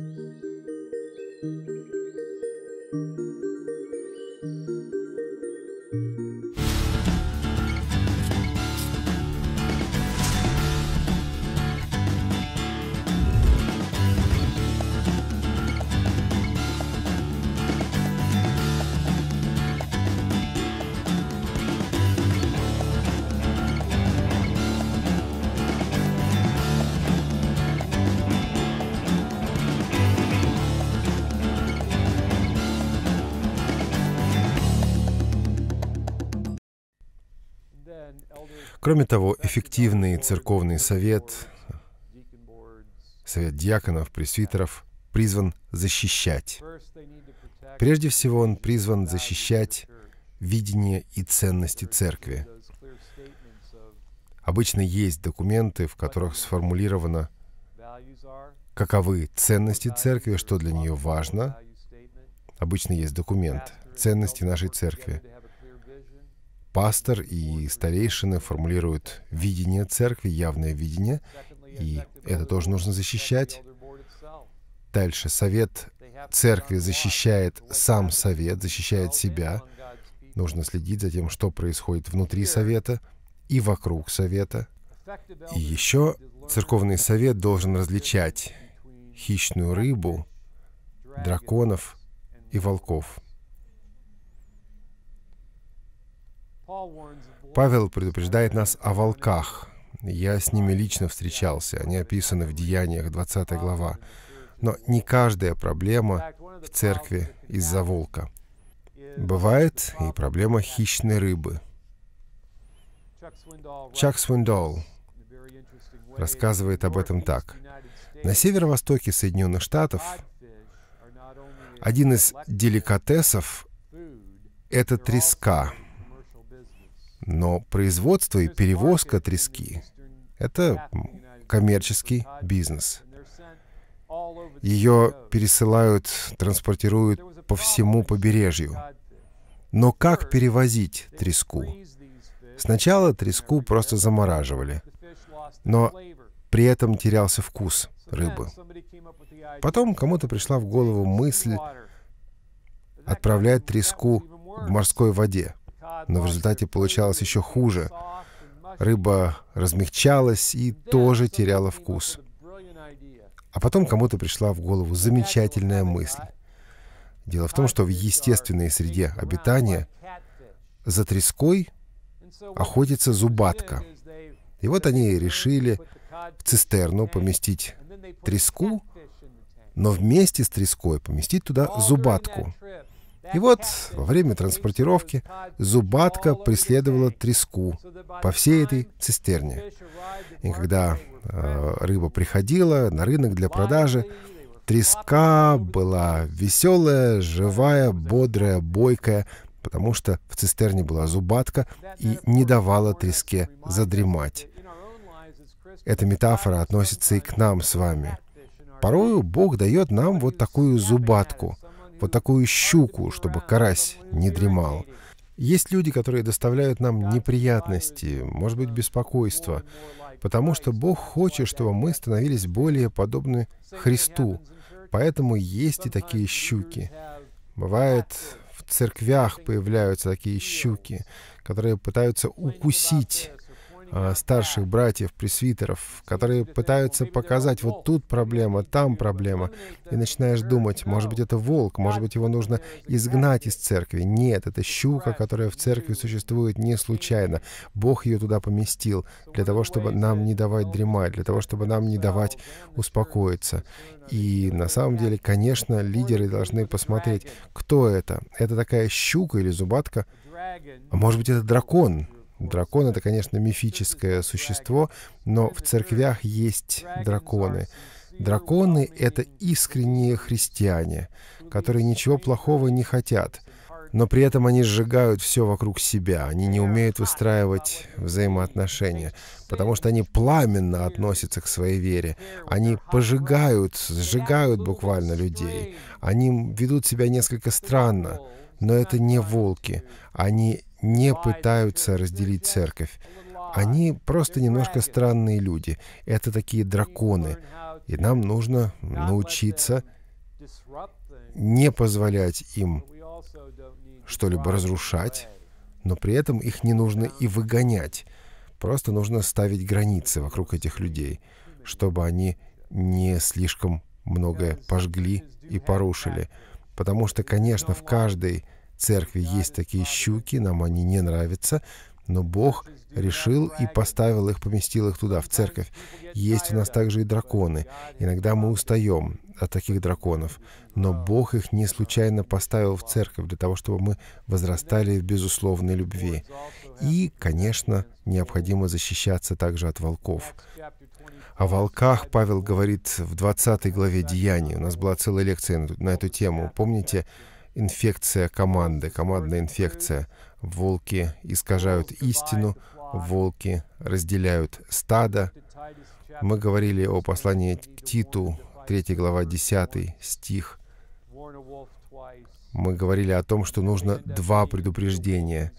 Música hum. Кроме того, эффективный церковный совет, совет диаконов, пресвитеров, призван защищать. Прежде всего, он призван защищать видение и ценности церкви. Обычно есть документы, в которых сформулировано, каковы ценности церкви, что для нее важно. Обычно есть документ «Ценности нашей церкви» пастор и старейшины формулируют видение церкви, явное видение, и это тоже нужно защищать. Дальше совет церкви защищает сам совет, защищает себя. Нужно следить за тем, что происходит внутри совета и вокруг совета. И еще церковный совет должен различать хищную рыбу, драконов и волков. Павел предупреждает нас о волках. Я с ними лично встречался, они описаны в Деяниях 20 глава. Но не каждая проблема в церкви из-за волка. Бывает и проблема хищной рыбы. Чак Свиндол рассказывает об этом так. На северо-востоке Соединенных Штатов один из деликатесов — это треска — но производство и перевозка трески — это коммерческий бизнес. Ее пересылают, транспортируют по всему побережью. Но как перевозить треску? Сначала треску просто замораживали, но при этом терялся вкус рыбы. Потом кому-то пришла в голову мысль отправлять треску в морской воде но в результате получалось еще хуже. Рыба размягчалась и тоже теряла вкус. А потом кому-то пришла в голову замечательная мысль. Дело в том, что в естественной среде обитания за треской охотится зубатка. И вот они решили в цистерну поместить треску, но вместе с треской поместить туда зубатку. И вот во время транспортировки зубатка преследовала треску по всей этой цистерне. И когда э, рыба приходила на рынок для продажи, треска была веселая, живая, бодрая, бойкая, потому что в цистерне была зубатка и не давала треске задремать. Эта метафора относится и к нам с вами. Порою Бог дает нам вот такую зубатку — вот такую щуку, чтобы карась не дремал. Есть люди, которые доставляют нам неприятности, может быть, беспокойство, потому что Бог хочет, чтобы мы становились более подобны Христу. Поэтому есть и такие щуки. Бывает, в церквях появляются такие щуки, которые пытаются укусить Э, старших братьев, пресвитеров, которые пытаются показать, вот тут проблема, там проблема. И начинаешь думать, может быть, это волк, может быть, его нужно изгнать из церкви. Нет, это щука, которая в церкви существует не случайно. Бог ее туда поместил для того, чтобы нам не давать дремать, для того, чтобы нам не давать успокоиться. И на самом деле, конечно, лидеры должны посмотреть, кто это. Это такая щука или зубатка? А может быть, это дракон? Дракон — это, конечно, мифическое существо, но в церквях есть драконы. Драконы — это искренние христиане, которые ничего плохого не хотят, но при этом они сжигают все вокруг себя, они не умеют выстраивать взаимоотношения, потому что они пламенно относятся к своей вере, они пожигают, сжигают буквально людей, они ведут себя несколько странно, но это не волки, они не пытаются разделить церковь. Они просто немножко странные люди. Это такие драконы. И нам нужно научиться не позволять им что-либо разрушать, но при этом их не нужно и выгонять. Просто нужно ставить границы вокруг этих людей, чтобы они не слишком многое пожгли и порушили. Потому что, конечно, в каждой церкви есть такие щуки, нам они не нравятся, но Бог решил и поставил их, поместил их туда, в церковь. Есть у нас также и драконы. Иногда мы устаем от таких драконов, но Бог их не случайно поставил в церковь для того, чтобы мы возрастали в безусловной любви. И, конечно, необходимо защищаться также от волков. О волках Павел говорит в 20 главе Деяний. У нас была целая лекция на эту тему. Помните, инфекция команды, командная инфекция. Волки искажают истину, волки разделяют стадо. Мы говорили о послании к Титу, 3 глава, 10 стих. Мы говорили о том, что нужно два предупреждения.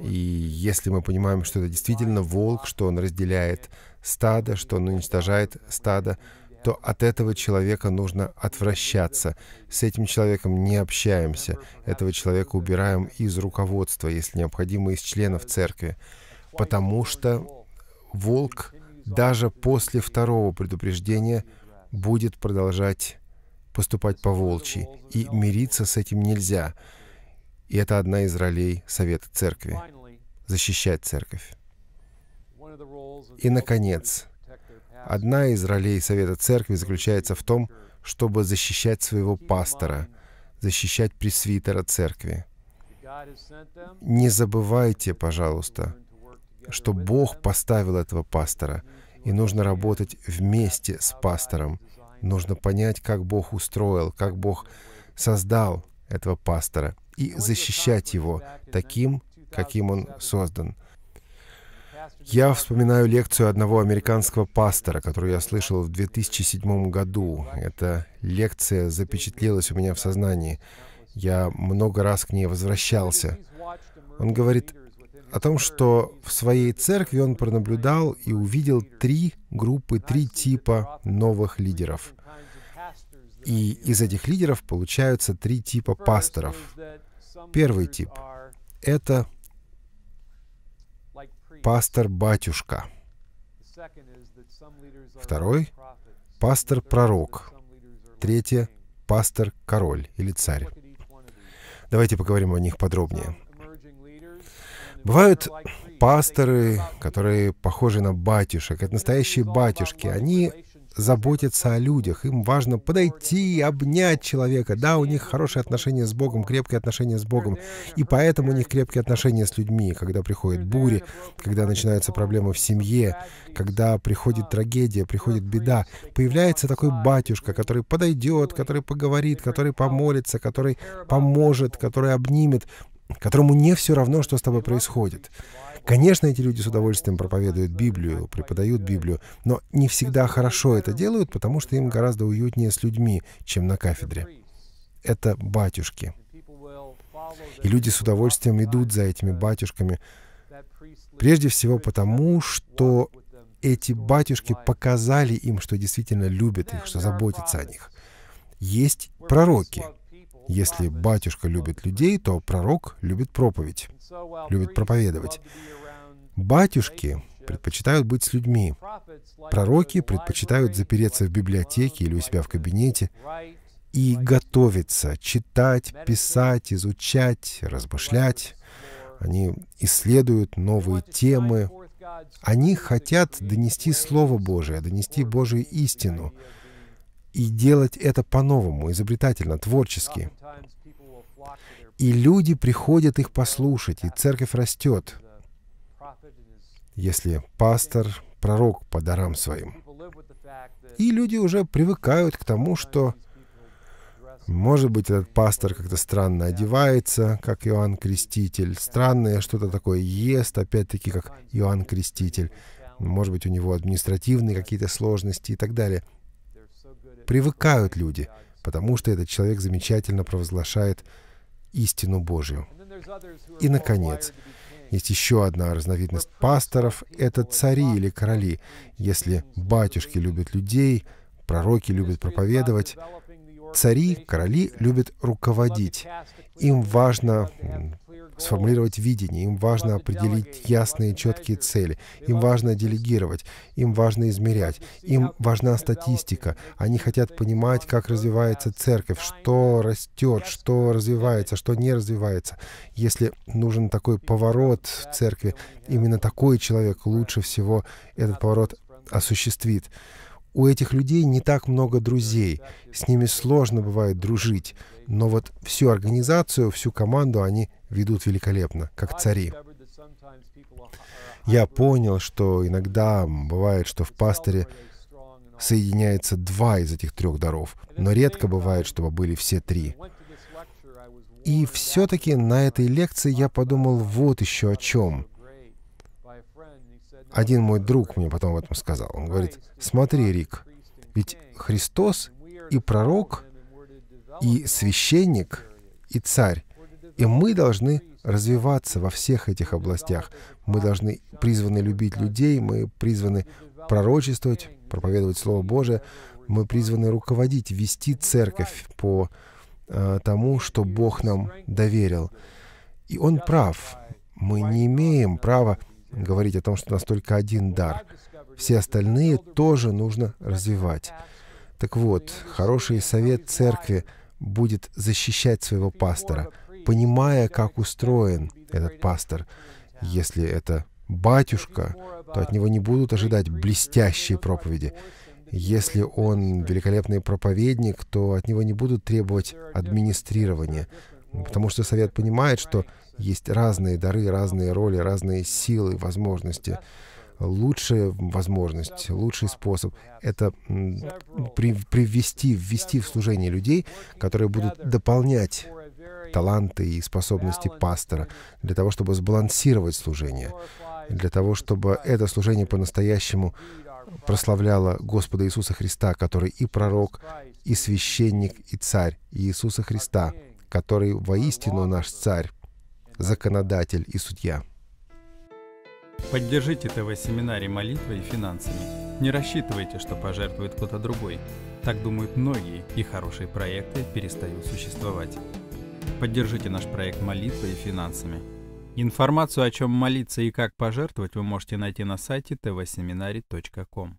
И если мы понимаем, что это действительно волк, что он разделяет стадо, что он уничтожает стадо, то от этого человека нужно отвращаться. С этим человеком не общаемся. Этого человека убираем из руководства, если необходимо, из членов церкви. Потому что волк даже после второго предупреждения будет продолжать поступать по волчьи, и мириться с этим нельзя. И это одна из ролей Совета Церкви — защищать Церковь. И, наконец, Одна из ролей Совета Церкви заключается в том, чтобы защищать своего пастора, защищать пресвитера Церкви. Не забывайте, пожалуйста, что Бог поставил этого пастора, и нужно работать вместе с пастором. Нужно понять, как Бог устроил, как Бог создал этого пастора, и защищать его таким, каким он создан — я вспоминаю лекцию одного американского пастора, которую я слышал в 2007 году. Эта лекция запечатлелась у меня в сознании. Я много раз к ней возвращался. Он говорит о том, что в своей церкви он пронаблюдал и увидел три группы, три типа новых лидеров. И из этих лидеров получаются три типа пасторов. Первый тип — это пастор-батюшка. Второй — пастор-пророк. Третье — пастор-король или царь. Давайте поговорим о них подробнее. Бывают пасторы, которые похожи на батюшек. Это настоящие батюшки. Они заботятся о людях. Им важно подойти, обнять человека. Да, у них хорошие отношения с Богом, крепкие отношения с Богом. И поэтому у них крепкие отношения с людьми, когда приходят бури, когда начинаются проблемы в семье, когда приходит трагедия, приходит беда. Появляется такой батюшка, который подойдет, который поговорит, который помолится, который поможет, который обнимет которому не все равно, что с тобой происходит. Конечно, эти люди с удовольствием проповедуют Библию, преподают Библию, но не всегда хорошо это делают, потому что им гораздо уютнее с людьми, чем на кафедре. Это батюшки. И люди с удовольствием идут за этими батюшками, прежде всего потому, что эти батюшки показали им, что действительно любят их, что заботятся о них. Есть пророки, если батюшка любит людей, то пророк любит проповедь, любит проповедовать. Батюшки предпочитают быть с людьми. Пророки предпочитают запереться в библиотеке или у себя в кабинете и готовиться, читать, писать, изучать, размышлять. Они исследуют новые темы. Они хотят донести Слово Божие, донести Божию истину — и делать это по-новому, изобретательно, творчески. И люди приходят их послушать, и церковь растет, если пастор, пророк по дарам своим. И люди уже привыкают к тому, что, может быть, этот пастор как-то странно одевается, как Иоанн Креститель, странное что-то такое ест, опять-таки, как Иоанн Креститель. Может быть, у него административные какие-то сложности и так далее — привыкают люди, потому что этот человек замечательно провозглашает истину Божью. И, наконец, есть еще одна разновидность пасторов — это цари или короли. Если батюшки любят людей, пророки любят проповедовать, Цари, короли любят руководить. Им важно сформулировать видение, им важно определить ясные, четкие цели, им важно делегировать, им важно измерять, им важна статистика. Они хотят понимать, как развивается церковь, что растет, что развивается, что не развивается. Если нужен такой поворот в церкви, именно такой человек лучше всего этот поворот осуществит у этих людей не так много друзей, с ними сложно бывает дружить, но вот всю организацию, всю команду они ведут великолепно, как цари. Я понял, что иногда бывает, что в пасторе соединяется два из этих трех даров, но редко бывает, чтобы были все три. И все-таки на этой лекции я подумал вот еще о чем. Один мой друг мне потом об этом сказал. Он говорит, смотри, Рик, ведь Христос и пророк, и священник, и царь. И мы должны развиваться во всех этих областях. Мы должны призваны любить людей, мы призваны пророчествовать, проповедовать Слово Божие, мы призваны руководить, вести церковь по э, тому, что Бог нам доверил. И Он прав. Мы не имеем права говорить о том, что у нас только один дар. Все остальные тоже нужно развивать. Так вот, хороший совет церкви будет защищать своего пастора, понимая, как устроен этот пастор. Если это батюшка, то от него не будут ожидать блестящие проповеди. Если он великолепный проповедник, то от него не будут требовать администрирования, Потому что совет понимает, что есть разные дары, разные роли, разные силы, возможности. Лучшая возможность, лучший способ — это привести, ввести в служение людей, которые будут дополнять таланты и способности пастора, для того, чтобы сбалансировать служение, для того, чтобы это служение по-настоящему прославляло Господа Иисуса Христа, который и пророк, и священник, и царь, Иисуса Христа, который воистину наш царь, законодатель и судья. Поддержите ТВ-семинарий молитвой и финансами. Не рассчитывайте, что пожертвует кто-то другой. Так думают многие, и хорошие проекты перестают существовать. Поддержите наш проект молитвой и финансами. Информацию, о чем молиться и как пожертвовать, вы можете найти на сайте tvseminary.com.